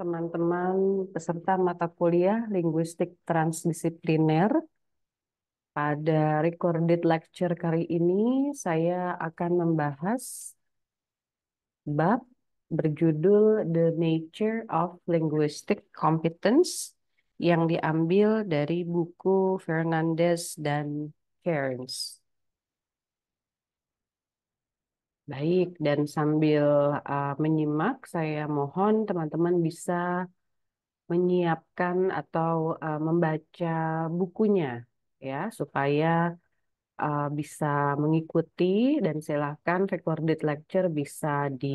teman-teman peserta mata kuliah Linguistik Transdisipliner. Pada recorded lecture kali ini, saya akan membahas bab berjudul The Nature of Linguistic Competence yang diambil dari buku Fernandez dan Cairns. Baik, dan sambil uh, menyimak, saya mohon teman-teman bisa menyiapkan atau uh, membaca bukunya, ya, supaya uh, bisa mengikuti dan silahkan recorded lecture bisa di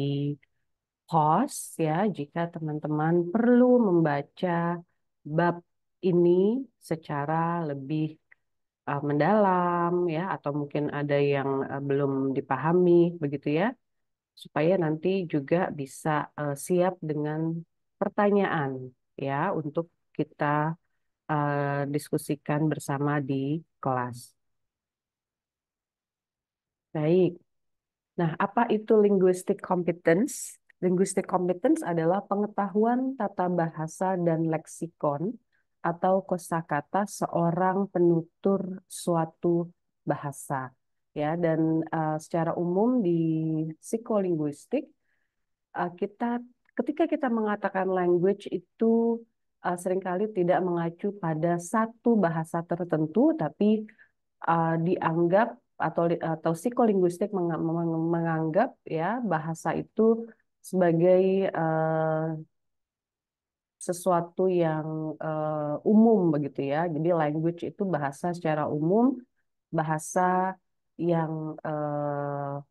pause ya jika teman-teman perlu membaca bab ini secara lebih Eh, mendalam ya atau mungkin ada yang eh, belum dipahami begitu ya supaya nanti juga bisa uh, siap dengan pertanyaan ya untuk kita uh, diskusikan bersama di kelas. Baik. Nah, apa itu linguistic competence? Linguistic competence adalah pengetahuan tata bahasa dan leksikon atau kosakata seorang penutur suatu bahasa ya dan uh, secara umum di psikolinguistik uh, kita ketika kita mengatakan language itu uh, seringkali tidak mengacu pada satu bahasa tertentu tapi uh, dianggap atau atau psikolinguistik menganggap ya bahasa itu sebagai uh, sesuatu yang uh, umum begitu ya. Jadi language itu bahasa secara umum, bahasa yang uh,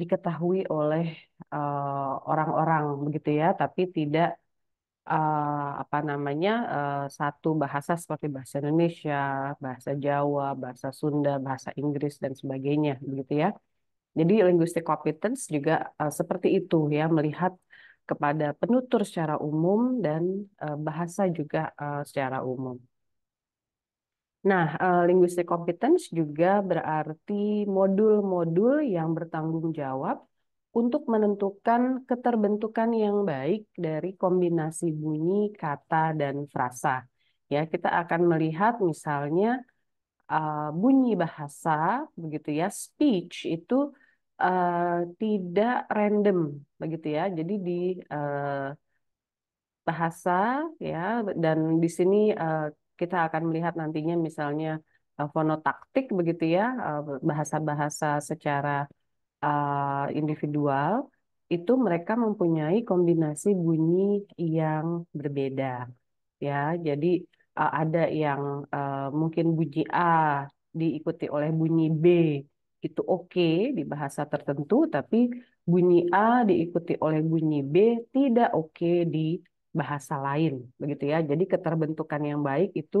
diketahui oleh eh, orang-orang uh, begitu ya, tapi tidak uh, apa namanya uh, satu bahasa seperti bahasa Indonesia, bahasa Jawa, bahasa Sunda, bahasa Inggris dan sebagainya begitu ya. Jadi linguistic competence juga uh, seperti itu ya melihat kepada penutur secara umum dan uh, bahasa juga uh, secara umum. Nah, uh, eh, linguistic competence juga berarti modul-modul yang bertanggung jawab untuk menentukan keterbentukan yang baik dari kombinasi bunyi, kata, dan frasa. Ya, kita akan melihat misalnya uh, bunyi bahasa, begitu ya, speech itu Eh, tidak random begitu ya. Jadi di uh, bahasa ya dan di sini uh, kita akan melihat nantinya misalnya uh, fonotaktik begitu ya bahasa-bahasa uh, secara uh, individual itu mereka mempunyai kombinasi bunyi yang berbeda ya jadi uh, ada yang uh, mungkin bunyi A diikuti oleh bunyi B itu oke okay di bahasa tertentu, tapi bunyi A diikuti oleh bunyi B tidak oke okay di bahasa lain, begitu ya. Jadi keterbentukan yang baik itu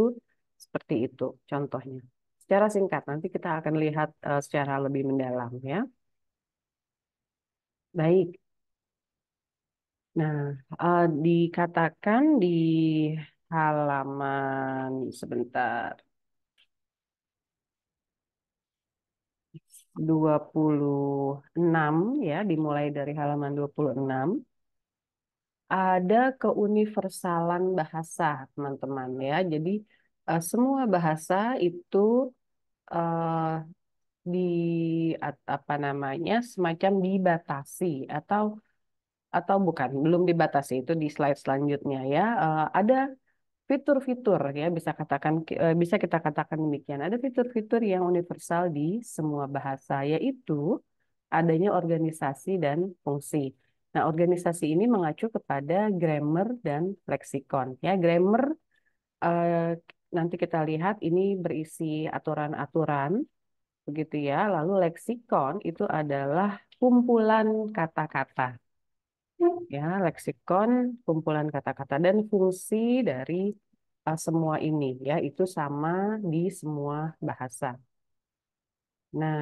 seperti itu contohnya. Secara singkat nanti kita akan lihat eh, secara lebih mendalam ya. Baik. Nah, eh, dikatakan di halaman sebentar 26 ya, dimulai dari halaman 26. Ada keuniversalan bahasa, teman-teman ya. Jadi uh, semua bahasa itu uh, di apa namanya semacam dibatasi atau atau bukan belum dibatasi itu di slide selanjutnya ya uh, ada fitur-fitur ya bisa katakan eh, bisa kita katakan demikian. Ada fitur-fitur yang universal di semua bahasa yaitu adanya organisasi dan fungsi. Nah, organisasi ini mengacu kepada grammar dan leksikon. Ya, grammar eh, nanti kita lihat ini berisi aturan-aturan begitu ya. Lalu leksikon itu adalah kumpulan kata-kata ya leksikon kumpulan kata-kata dan fungsi dari uh, semua ini ya itu sama di semua bahasa nah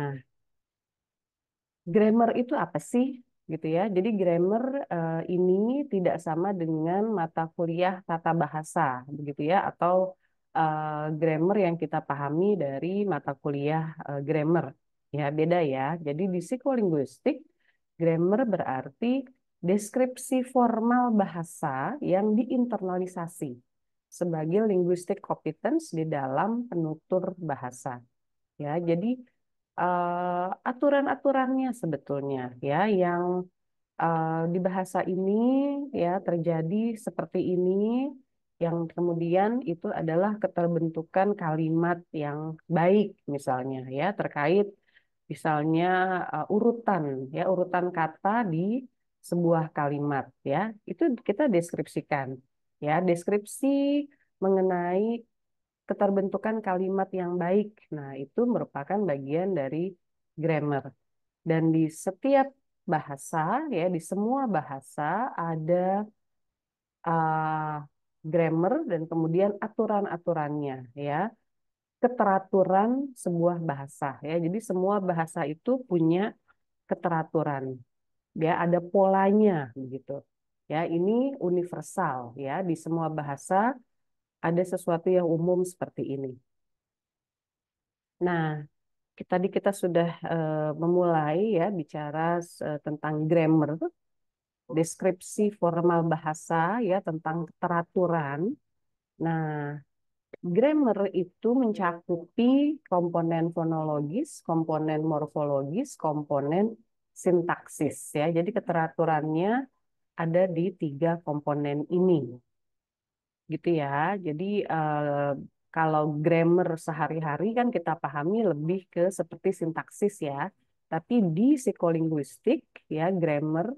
grammar itu apa sih gitu ya jadi grammar uh, ini tidak sama dengan mata kuliah tata bahasa begitu ya atau uh, grammar yang kita pahami dari mata kuliah uh, grammar ya beda ya jadi di psikolinguistik grammar berarti deskripsi formal bahasa yang diinternalisasi sebagai linguistic competence di dalam penutur bahasa. Ya, jadi uh, aturan-aturannya sebetulnya ya yang uh, di bahasa ini ya terjadi seperti ini yang kemudian itu adalah keterbentukan kalimat yang baik misalnya ya terkait misalnya uh, urutan ya urutan kata di sebuah kalimat ya itu kita deskripsikan ya deskripsi mengenai keterbentukan kalimat yang baik nah itu merupakan bagian dari grammar dan di setiap bahasa ya di semua bahasa ada uh, grammar dan kemudian aturan-aturannya ya keteraturan sebuah bahasa ya jadi semua bahasa itu punya keteraturan ya ada polanya begitu ya ini universal ya di semua bahasa ada sesuatu yang umum seperti ini nah tadi kita sudah eh, memulai ya bicara eh, tentang grammar deskripsi formal bahasa ya tentang keteraturan nah Grammar itu mencakupi komponen fonologis, komponen morfologis, komponen sintaksis ya. Jadi keteraturannya ada di tiga komponen ini. Gitu ya. Jadi eh, kalau grammar sehari-hari kan kita pahami lebih ke seperti sintaksis ya. Tapi di psikolinguistik ya grammar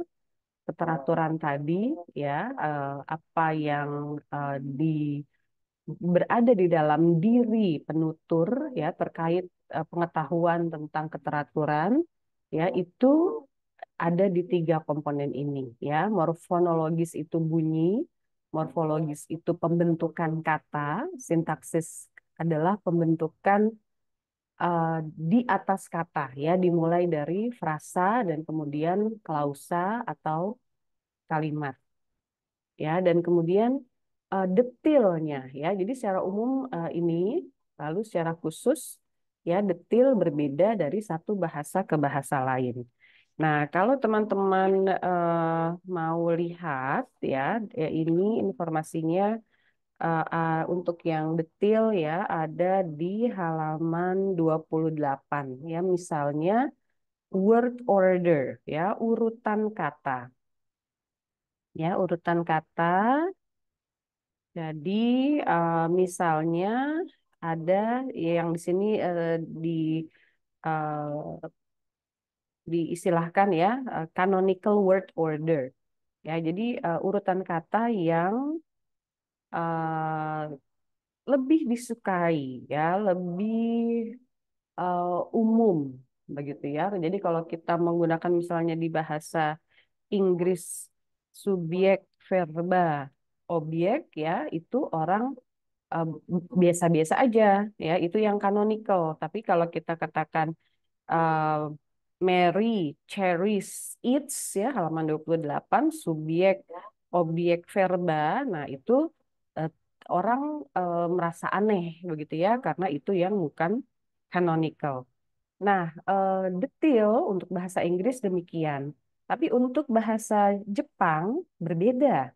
keteraturan tadi ya eh, apa yang eh, di berada di dalam diri penutur ya terkait pengetahuan tentang keteraturan ya oh. itu ada di tiga komponen ini ya morfonologis itu bunyi morfologis itu pembentukan kata sintaksis adalah pembentukan uh, di atas kata ya dimulai dari frasa dan kemudian klausa atau kalimat ya dan kemudian uh, detailnya ya jadi secara umum uh, ini lalu secara khusus ya detil berbeda dari satu bahasa ke bahasa lain. Nah, kalau teman-teman uh, mau lihat ya, ya ini informasinya uh, uh, untuk yang detil ya ada di halaman 28 ya misalnya word order ya urutan kata. Ya, urutan kata. Jadi eh, misalnya ada yang di sini uh, di uh, diistilahkan ya eh, canonical word order. Ya, jadi uh, urutan kata yang uh, lebih disukai ya, lebih uh, umum begitu ya. Jadi kalau kita menggunakan misalnya di bahasa Inggris subjek, verba, objek ya, itu orang biasa-biasa uh, aja ya itu yang canonical tapi kalau kita katakan uh, Mary cherish its ya halaman 28 subjek objek verba nah itu uh, orang uh, merasa aneh begitu ya karena itu yang bukan canonical nah uh, detail untuk bahasa Inggris demikian tapi untuk bahasa Jepang berbeda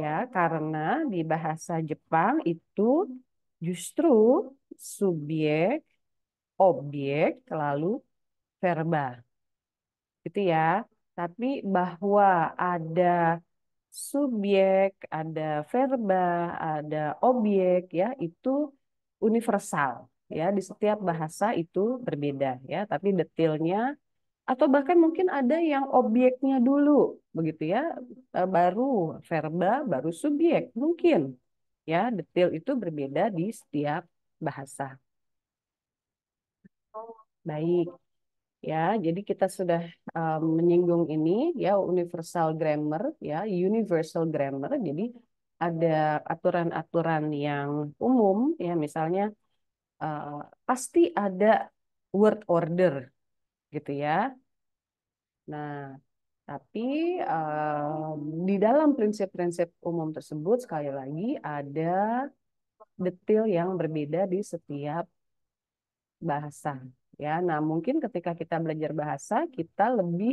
ya karena di bahasa Jepang itu justru subjek, objek, lalu verba. Gitu ya. Tapi bahwa ada subjek, ada verba, ada objek ya itu universal ya di setiap bahasa itu berbeda ya, tapi detailnya atau bahkan mungkin ada yang objeknya dulu begitu ya eh, baru verba baru subjek mungkin ya detail itu berbeda di setiap bahasa baik ya jadi kita sudah um, menyinggung ini ya universal grammar ya universal grammar jadi ada aturan-aturan yang umum ya misalnya uh, pasti ada word order gitu ya Nah, tapi um, di dalam prinsip-prinsip umum tersebut sekali lagi ada detail yang berbeda di setiap bahasa. Ya, nah mungkin ketika kita belajar bahasa kita lebih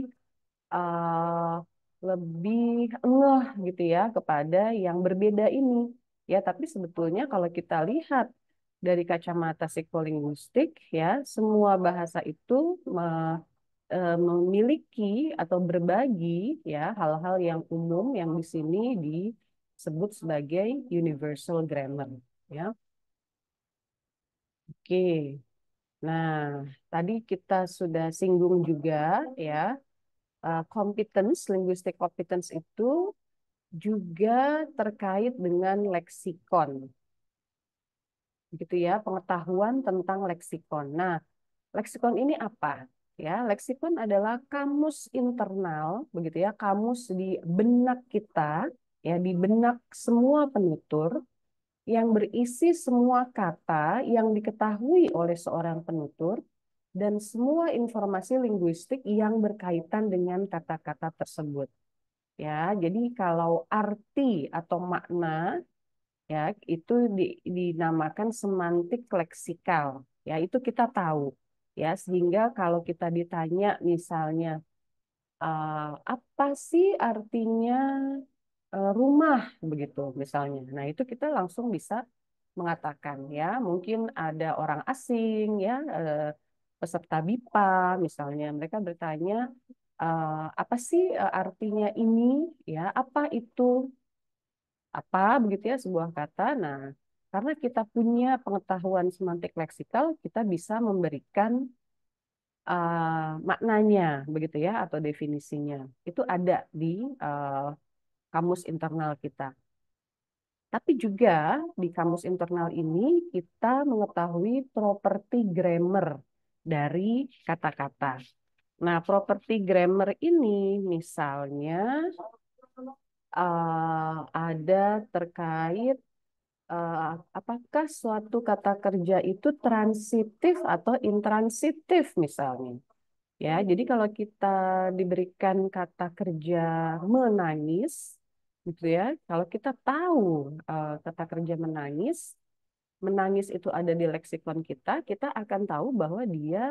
uh, lebih ngeh gitu ya kepada yang berbeda ini. Ya, tapi sebetulnya kalau kita lihat dari kacamata psikolinguistik ya, semua bahasa itu uh, Eh, memiliki atau berbagi ya hal-hal yang umum yang di sini disebut sebagai universal grammar ya. Oke. Nah, tadi kita sudah singgung juga ya eh, competence linguistic competence itu juga terkait dengan leksikon. Gitu ya, pengetahuan tentang leksikon. Nah, leksikon ini apa? Ya, leksikon adalah kamus internal, begitu ya, kamus di benak kita, ya, di benak semua penutur yang berisi semua kata yang diketahui oleh seorang penutur dan semua informasi linguistik yang berkaitan dengan kata-kata tersebut. Ya, jadi kalau arti atau makna ya itu dinamakan semantik leksikal. Ya, itu kita tahu ya sehingga kalau kita ditanya misalnya uh, apa sih artinya uh, rumah begitu misalnya nah itu kita langsung bisa mengatakan ya mungkin ada orang asing ya uh, peserta BIPA misalnya mereka bertanya uh, apa sih artinya ini ya apa itu apa begitu ya sebuah kata nah karena kita punya pengetahuan semantik leksikal, kita bisa memberikan uh, maknanya, begitu ya, atau definisinya. Itu ada di uh, kamus internal kita. Tapi juga di kamus internal ini kita mengetahui properti grammar dari kata-kata. Nah, properti grammar ini misalnya uh, ada terkait uh, apakah suatu kata kerja itu transitif atau intransitif misalnya. Ya, hmm. jadi kalau kita diberikan kata kerja menangis, gitu ya. Kalau kita tahu uh, kata kerja menangis, menangis itu ada di leksikon kita, kita akan tahu bahwa dia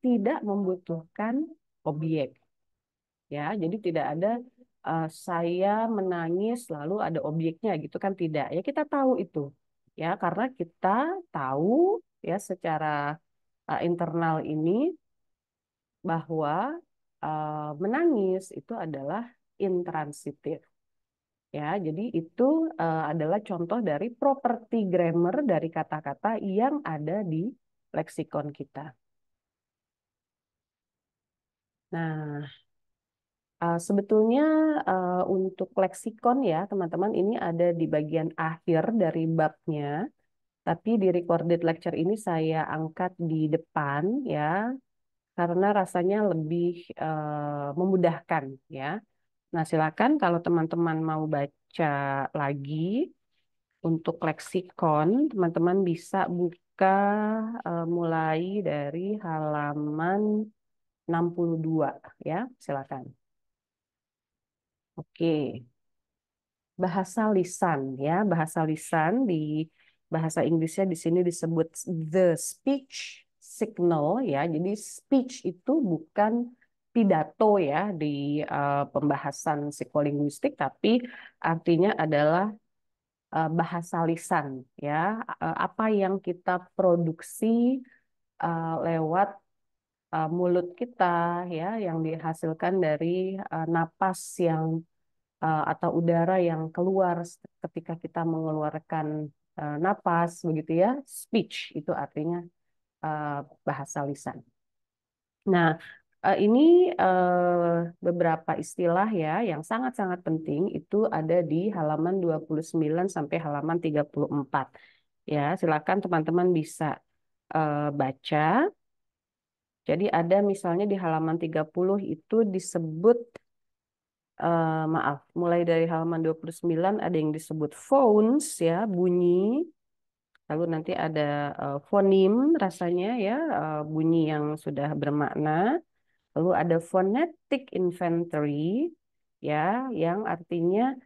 tidak membutuhkan objek. Ya, jadi tidak ada uh, saya menangis lalu ada objeknya gitu kan tidak ya kita tahu itu ya karena kita tahu ya secara uh, internal ini bahwa uh, menangis itu adalah intransitif. Ya, jadi itu uh, adalah contoh dari properti grammar dari kata-kata yang ada di leksikon kita. Nah, Uh, sebetulnya uh, untuk leksikon ya teman-teman ini ada di bagian akhir dari babnya, tapi di recorded lecture ini saya angkat di depan ya karena rasanya lebih uh, memudahkan ya. Nah silakan kalau teman-teman mau baca lagi untuk leksikon teman-teman bisa buka uh, mulai dari halaman 62 ya silakan. Oke. Bahasa lisan ya, bahasa lisan di bahasa Inggrisnya di sini disebut the speech signal ya. Jadi speech itu bukan pidato ya di uh, pembahasan psikolinguistik tapi artinya adalah uh, bahasa lisan ya uh, apa yang kita produksi uh, lewat uh, mulut kita ya yang dihasilkan dari uh, napas yang uh, atau udara yang keluar ketika kita mengeluarkan uh, napas begitu ya speech itu artinya uh, bahasa lisan. Nah uh, ini uh, beberapa istilah ya yang sangat-sangat penting itu ada di halaman 29 sampai halaman 34. Ya, silakan teman-teman bisa uh, baca jadi ada misalnya di halaman 30 itu disebut uh, maaf, mulai dari halaman 29 ada yang disebut phones ya, bunyi. Lalu nanti ada uh, fonim rasanya ya, uh, bunyi yang sudah bermakna. Lalu ada phonetic inventory ya, yang artinya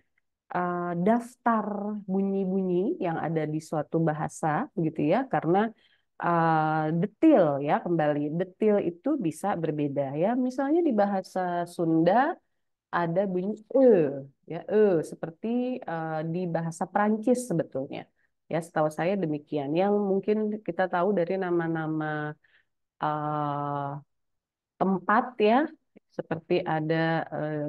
uh, daftar bunyi-bunyi yang ada di suatu bahasa gitu ya, karena Eh, detil ya kembali detil itu bisa berbeda ya misalnya di bahasa Sunda ada bunyi e ya e seperti uh, di bahasa Prancis sebetulnya ya setahu saya demikian yang mungkin kita tahu dari nama-nama uh, tempat ya seperti ada uh,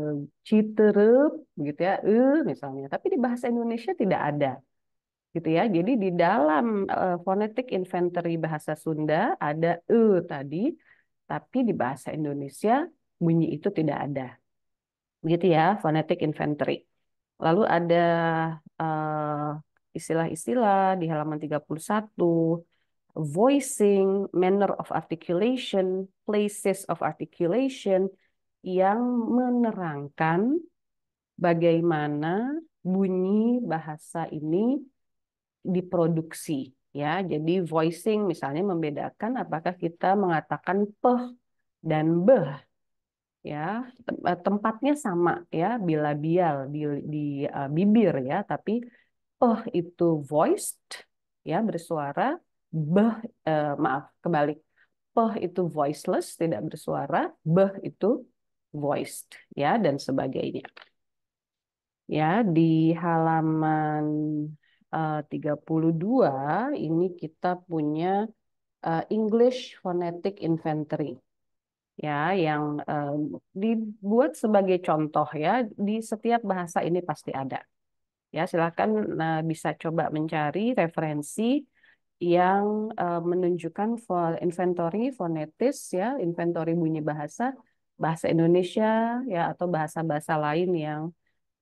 Citerup gitu ya e misalnya tapi di bahasa Indonesia tidak ada gitu ya. Jadi di dalam uh, inventory bahasa Sunda ada e tadi, tapi di bahasa Indonesia bunyi itu tidak ada. Begitu ya, phonetic inventory. Lalu ada eh, istilah-istilah uh, di halaman 31, voicing, manner of articulation, places of articulation, yang menerangkan bagaimana bunyi bahasa ini diproduksi ya. Jadi voicing misalnya membedakan apakah kita mengatakan peh dan beh ya eh, tempatnya sama ya bilabial di, di uh, bibir ya tapi peh itu voiced ya bersuara beh uh, maaf kebalik peh itu voiceless tidak bersuara beh itu voiced ya dan sebagainya ya di halaman 32 eh, ini kita punya eh, English Phonetic Inventory ya yang eh, dibuat sebagai contoh ya di setiap bahasa ini pasti ada ya silakan bisa coba mencari referensi yang uh, menunjukkan inventory fonetis ya inventory bunyi bahasa bahasa Indonesia ya atau bahasa-bahasa lain yang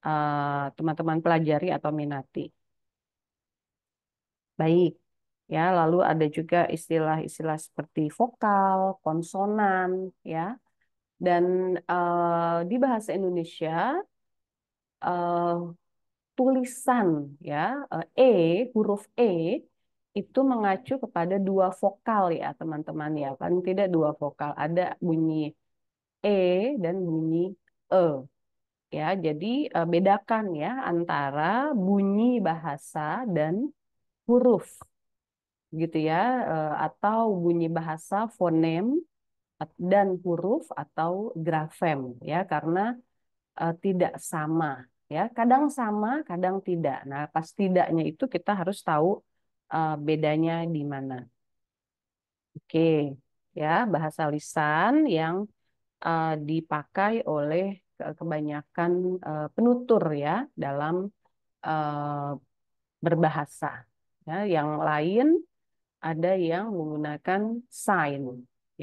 teman-teman uh, teman -teman pelajari atau minati baik. Ya, lalu ada juga istilah-istilah seperti vokal, konsonan, ya. Dan uh, di bahasa Indonesia uh, tulisan ya uh, e huruf e itu mengacu kepada dua vokal ya teman-teman ya kan tidak dua vokal ada bunyi e dan bunyi e ya jadi bedakan ya antara bunyi bahasa dan huruf gitu ya eh, atau bunyi bahasa fonem dan huruf atau grafem ya karena uh, tidak sama ya kadang sama kadang tidak nah pas tidaknya itu kita harus tahu uh, bedanya di mana oke ya bahasa lisan yang uh, dipakai oleh kebanyakan uh, penutur ya dalam uh, berbahasa Ya, yang lain ada yang menggunakan sign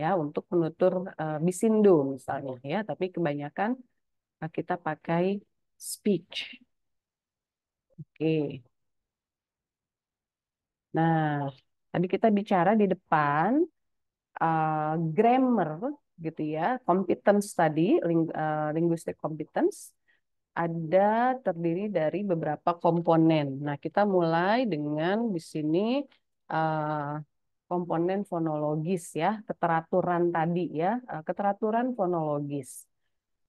ya untuk menutur uh, bisindo misalnya ya, tapi kebanyakan eh, kita pakai speech. Oke. Nah, tadi kita bicara di depan uh, grammar gitu ya, competence tadi, ling uh, linguistic competence ada terdiri dari beberapa komponen. Nah, kita mulai dengan di sini uh, komponen fonologis ya, keteraturan tadi ya, uh, keteraturan fonologis.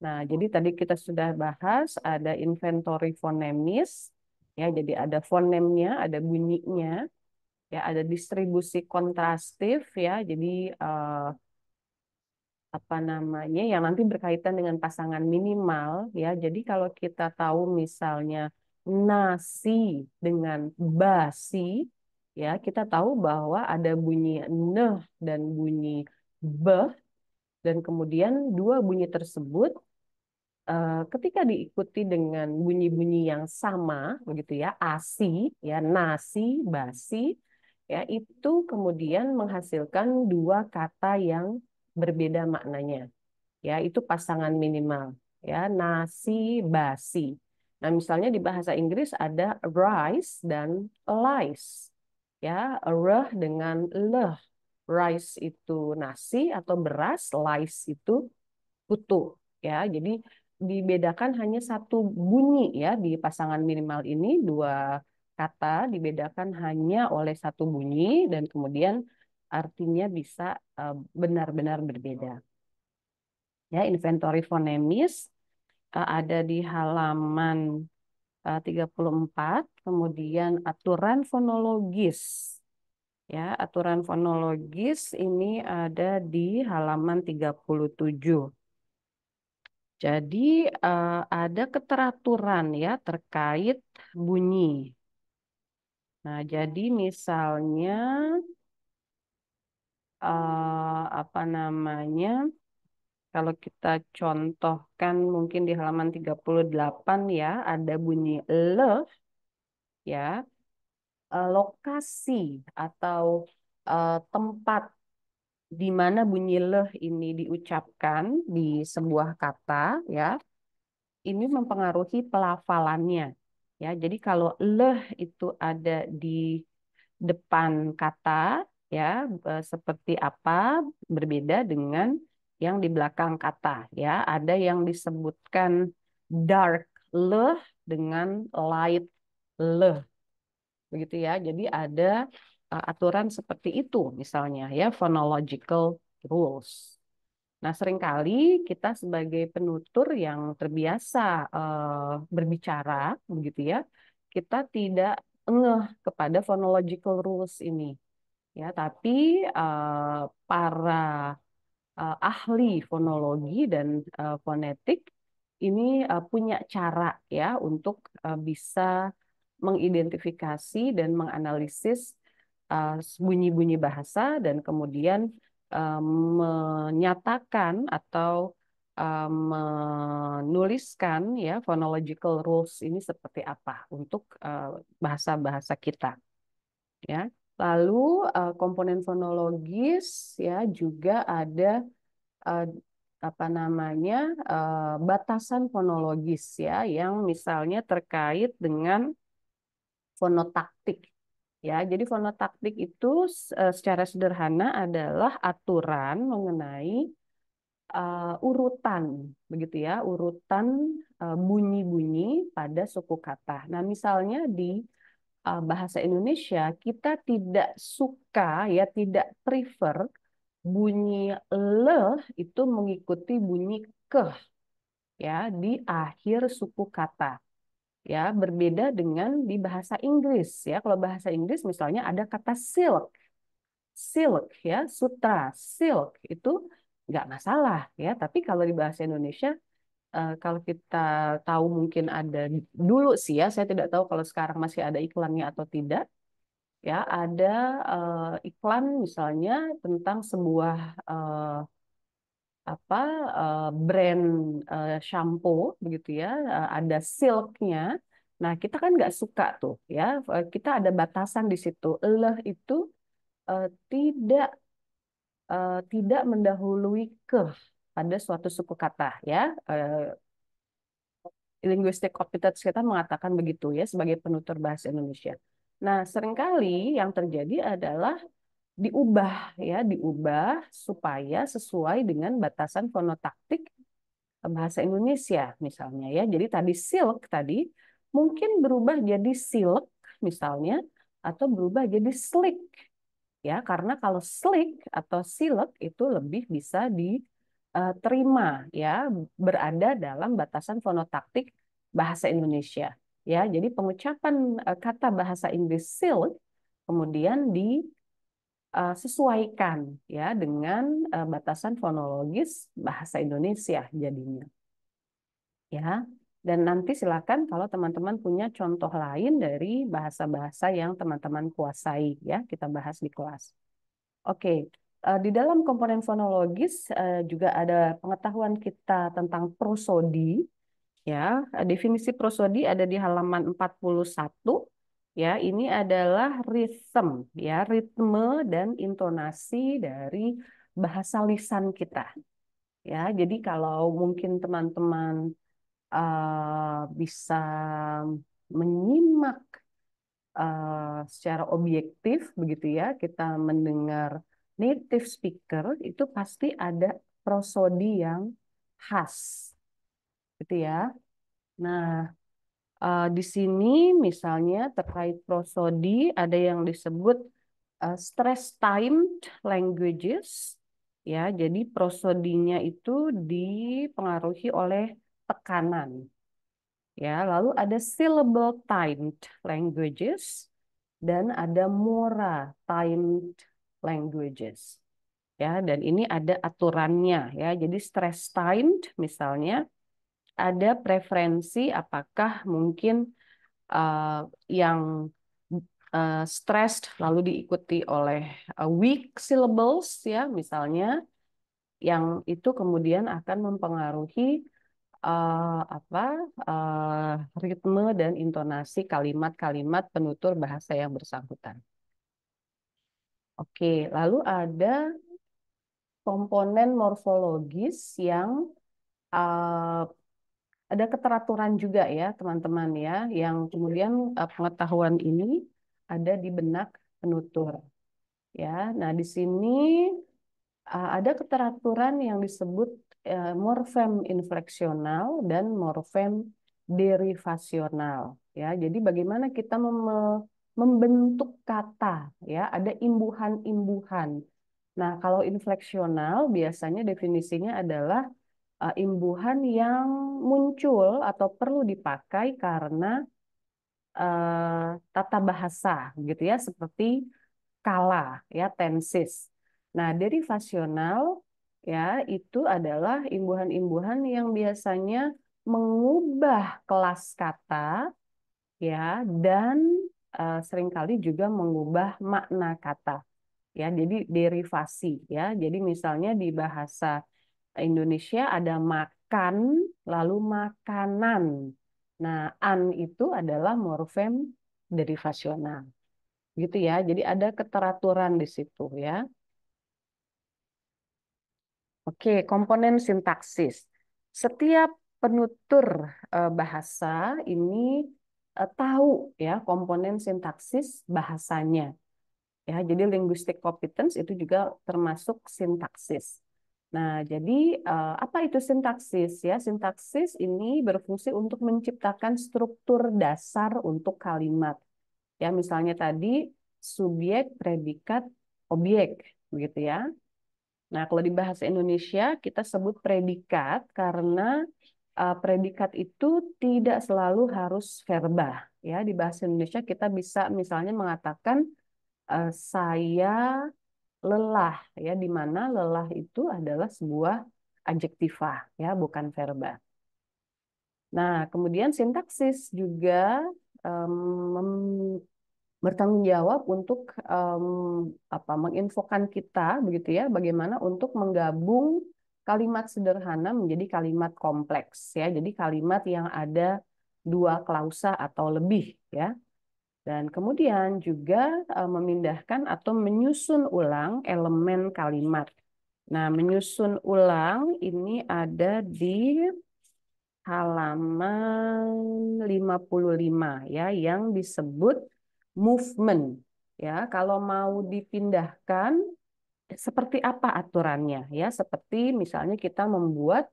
Nah, jadi tadi kita sudah bahas ada inventory fonemis ya, jadi ada fonemnya, ada bunyinya, ya, ada distribusi kontrastif ya, jadi uh, apa namanya yang nanti berkaitan dengan pasangan minimal ya. Jadi kalau kita tahu misalnya nasi dengan basi ya, kita tahu bahwa ada bunyi ne dan bunyi be dan kemudian dua bunyi tersebut eh, ketika diikuti dengan bunyi-bunyi yang sama begitu ya asi ya nasi basi ya itu kemudian menghasilkan dua kata yang berbeda maknanya. Ya, itu pasangan minimal. Ya, nasi basi. Nah, misalnya di bahasa Inggris ada rice dan lice. Ya, reh dengan leh. Rice itu nasi atau beras, lice itu kutu. Ya, jadi dibedakan hanya satu bunyi ya di pasangan minimal ini dua kata dibedakan hanya oleh satu bunyi dan kemudian artinya bisa benar-benar berbeda. Oh. Ya, inventory fonemis ada di halaman 34, kemudian aturan fonologis. Ya, aturan fonologis ini ada di halaman 37. Jadi ada keteraturan ya terkait bunyi. Nah, jadi misalnya uh, apa namanya kalau kita contohkan mungkin di halaman 38 ya ada bunyi love ya uh, lokasi atau uh, tempat di mana bunyi leh ini diucapkan di sebuah kata ya ini mempengaruhi pelafalannya ya jadi kalau leh itu ada di depan kata ya e, seperti apa berbeda dengan yang di belakang kata ya ada yang disebutkan dark le dengan light le begitu ya jadi ada e, aturan seperti itu misalnya ya phonological rules nah seringkali kita sebagai penutur yang terbiasa uh, berbicara begitu ya kita tidak ngeh kepada phonological rules ini ya tapi uh, para uh, ahli fonologi dan uh, fonetik ini uh, punya cara ya untuk uh, bisa mengidentifikasi dan menganalisis bunyi-bunyi uh, bahasa dan kemudian uh, menyatakan atau menuliskan ya phonological rules ini seperti apa untuk bahasa-bahasa bahasa -bahasa kita ya Lalu uh, komponen fonologis ya juga ada uh, apa namanya uh, batasan fonologis ya yang misalnya terkait dengan fonotaktik ya. Jadi fonotaktik itu uh, secara sederhana adalah aturan mengenai uh, urutan begitu ya, urutan bunyi-bunyi uh, bunyi -bunyi pada suku kata. Nah, misalnya di Eh, bahasa Indonesia kita tidak suka ya tidak prefer bunyi le itu mengikuti bunyi ke ya di akhir suku kata ya berbeda dengan di bahasa Inggris ya kalau bahasa Inggris misalnya ada kata silk silk ya sutra silk itu nggak masalah ya tapi kalau di bahasa Indonesia Eh, kalau kita tahu mungkin ada dulu sih ya, saya tidak tahu kalau sekarang masih ada iklannya atau tidak. Ya, ada uh, iklan misalnya tentang sebuah uh, apa uh, brand uh, shampoo begitu ya, uh, ada silknya. Nah, kita kan nggak suka tuh ya. Kita ada batasan di situ. Leh itu uh, tidak uh, tidak mendahului ke pada suatu suku kata ya. uh, linguistik competency kita mengatakan begitu ya sebagai penutur bahasa Indonesia. Nah, seringkali yang terjadi adalah diubah ya, diubah supaya sesuai dengan batasan fonotaktik bahasa Indonesia misalnya ya. Jadi tadi silk tadi mungkin berubah jadi silk misalnya atau berubah jadi slick ya karena kalau slick atau silk itu lebih bisa di Eh, terima ya berada dalam batasan fonotaktik bahasa Indonesia ya. Jadi pengucapan eh, kata bahasa Inggris silk kemudian disesuaikan eh, ya dengan batasan fonologis bahasa Indonesia jadinya. Ya. Dan nanti silakan kalau teman-teman punya contoh lain dari bahasa-bahasa yang teman-teman kuasai ya, kita bahas di kelas. Oke. Okay. Eh, di dalam komponen fonologis eh, juga ada pengetahuan kita tentang prosodi. Ya, eh, definisi prosodi ada di halaman 41. Ya, ini adalah rhythm, ya, ritme dan intonasi dari bahasa lisan kita. Ya, jadi kalau mungkin teman-teman uh, bisa menyimak uh, secara objektif begitu ya, kita mendengar native speaker itu pasti ada prosodi yang khas. Gitu ya. Nah, uh, di sini misalnya terkait prosodi ada yang disebut uh, eh, stress timed languages ya. Jadi prosodinya itu dipengaruhi oleh tekanan. Ya, lalu ada syllable timed languages dan ada mora timed languages. Ya, dan ini ada aturannya ya. Jadi stress timed misalnya ada preferensi apakah mungkin uh, yang uh, stressed lalu diikuti oleh eh, weak syllables ya misalnya yang itu kemudian akan mempengaruhi uh, apa uh, ritme dan intonasi kalimat-kalimat penutur bahasa yang bersangkutan. Oke, lalu ada komponen morfologis yang uh, ada keteraturan juga ya, teman-teman ya, yang kemudian uh, pengetahuan ini ada di benak penutur. Ya, nah di sini uh, ada keteraturan yang disebut uh, morfem infleksional dan morfem derivasional ya. Jadi bagaimana kita memel membentuk kata ya ada imbuhan-imbuhan. Nah kalau infleksional biasanya definisinya adalah uh, imbuhan yang muncul atau perlu dipakai karena uh, tata bahasa gitu ya seperti kala ya tenses. Nah derivasional ya itu adalah imbuhan-imbuhan yang biasanya mengubah kelas kata ya dan uh, seringkali juga mengubah makna kata ya jadi derivasi ya jadi misalnya di bahasa Indonesia ada makan lalu makanan nah an itu adalah morfem derivasional gitu ya jadi ada keteraturan di situ ya oke komponen sintaksis setiap penutur eh, bahasa ini Eh, tahu ya komponen sintaksis bahasanya. Ya, jadi linguistic competence itu juga termasuk sintaksis. Nah, jadi eh, apa itu sintaksis ya? Sintaksis ini berfungsi untuk menciptakan struktur dasar untuk kalimat. Ya, misalnya tadi subjek, predikat, objek begitu ya. Nah, kalau di bahasa Indonesia kita sebut predikat karena Eh, predikat itu tidak selalu harus verba ya di bahasa Indonesia kita bisa misalnya mengatakan uh, saya lelah ya di mana lelah itu adalah sebuah adjektiva ya bukan verba. Nah, kemudian sintaksis juga um, bertanggung jawab untuk um, apa menginfokan kita begitu ya bagaimana untuk menggabung kalimat sederhana menjadi kalimat kompleks ya. Jadi kalimat yang ada dua klausa atau lebih ya. Dan kemudian juga e, memindahkan atau menyusun ulang elemen kalimat. Nah, menyusun ulang ini ada di halaman 55 ya yang disebut movement ya. Kalau mau dipindahkan seperti apa aturannya ya seperti misalnya kita membuat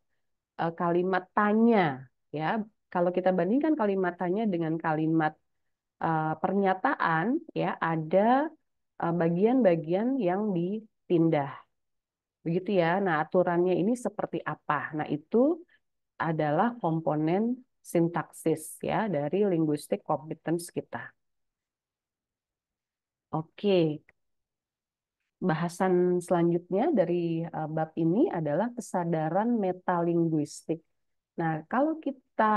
uh, kalimat tanya ya kalau kita bandingkan kalimat tanya dengan kalimat uh, pernyataan ya ada eh, bagian-bagian uh, yang dipindah begitu ya nah aturannya ini seperti apa nah itu adalah komponen sintaksis ya dari linguistik competence kita oke bahasan selanjutnya dari eh, bab ini adalah kesadaran metalinguistik. Nah, kalau kita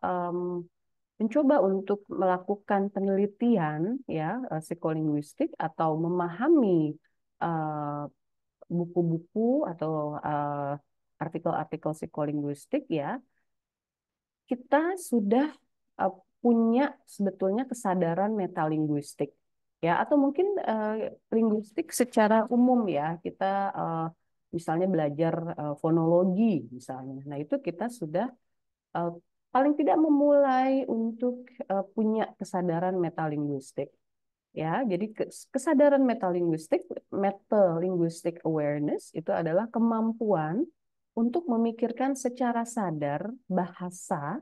um, mencoba untuk melakukan penelitian ya eh, psikolinguistik atau memahami eh, buku-buku uh, atau artikel-artikel psikolinguistik ya, kita sudah uh, punya sebetulnya kesadaran metalinguistik ya atau mungkin uh, linguistik secara umum ya kita uh, misalnya belajar uh, fonologi misalnya nah itu kita sudah uh, paling tidak memulai untuk uh, punya kesadaran metalinguistik ya jadi kesadaran metalinguistik metalinguistik awareness itu adalah kemampuan untuk memikirkan secara sadar bahasa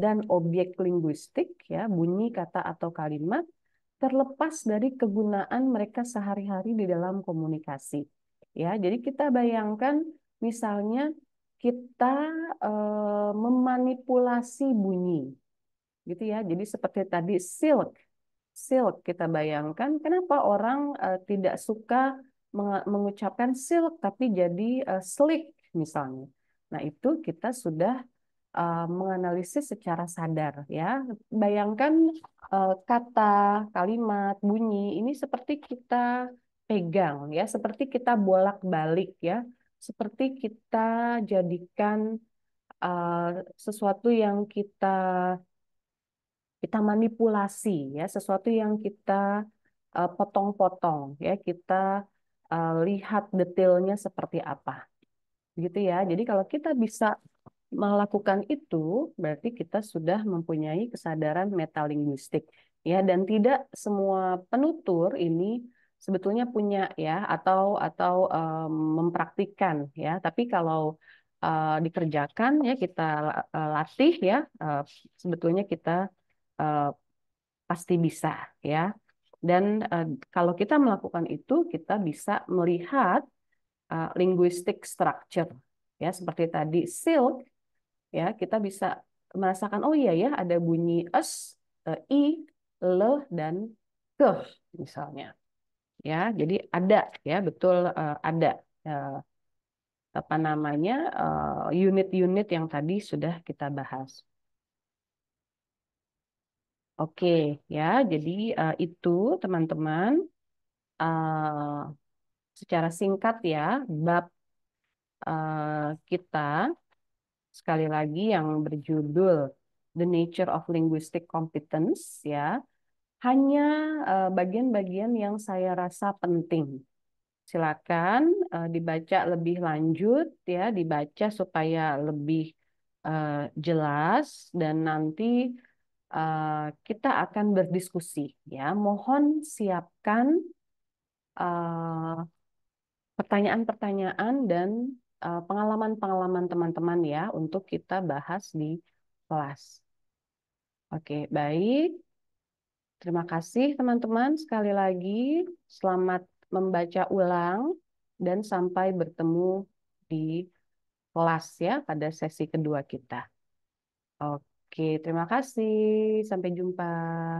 dan objek linguistik ya bunyi kata atau kalimat terlepas dari kegunaan mereka sehari-hari di dalam komunikasi. Ya, jadi kita bayangkan misalnya kita e, memanipulasi bunyi. Gitu ya. Jadi seperti tadi silk. Silk kita bayangkan kenapa orang e, tidak suka mengucapkan silk tapi jadi e, slick misalnya. Nah, itu kita sudah uh, menganalisis secara sadar ya. Bayangkan uh, kata, kalimat, bunyi ini seperti kita pegang ya, seperti kita bolak-balik ya, seperti kita jadikan uh, sesuatu yang kita kita manipulasi ya, sesuatu yang kita potong-potong uh, ya, kita uh, lihat detailnya seperti apa. Gitu ya. Jadi kalau kita bisa melakukan itu berarti kita sudah mempunyai kesadaran metalinguistik ya dan tidak semua penutur ini sebetulnya punya ya atau atau um, mempraktikkan ya tapi kalau uh, dikerjakan ya kita uh, latih ya uh, sebetulnya kita uh, pasti bisa ya dan uh, kalau kita melakukan itu kita bisa melihat uh, linguistik structure ya seperti tadi silk ya kita bisa merasakan oh iya ya ada bunyi s eh, i, le dan ke misalnya. Ya, jadi ada ya betul eh, ada eh, apa namanya unit-unit yang tadi sudah kita bahas. Oke, ya. Jadi itu teman-teman secara singkat ya bab kita sekali lagi yang berjudul The Nature of Linguistic Competence ya hanya eh, bagian-bagian yang saya rasa penting. Silakan eh, dibaca lebih lanjut ya, dibaca supaya lebih eh, jelas dan nanti kita akan berdiskusi ya. Mohon siapkan pertanyaan-pertanyaan dan Eh, pengalaman-pengalaman teman-teman ya untuk kita bahas di kelas. Oke, baik. Terima kasih teman-teman sekali lagi. Selamat membaca ulang dan sampai bertemu di kelas ya pada sesi kedua kita. Oke, terima kasih. Sampai jumpa.